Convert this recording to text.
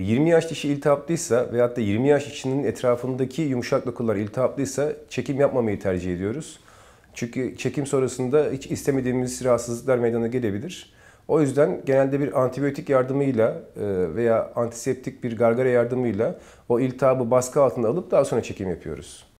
20 yaş dişi iltihaplıysa veyahut da 20 yaş dişinin etrafındaki yumuşak dokular iltihaplıysa çekim yapmamayı tercih ediyoruz. Çünkü çekim sonrasında hiç istemediğimiz rahatsızlıklar meydana gelebilir. O yüzden genelde bir antibiyotik yardımıyla e, veya antiseptik bir gargara yardımıyla o iltihabı baskı altında alıp daha sonra çekim yapıyoruz.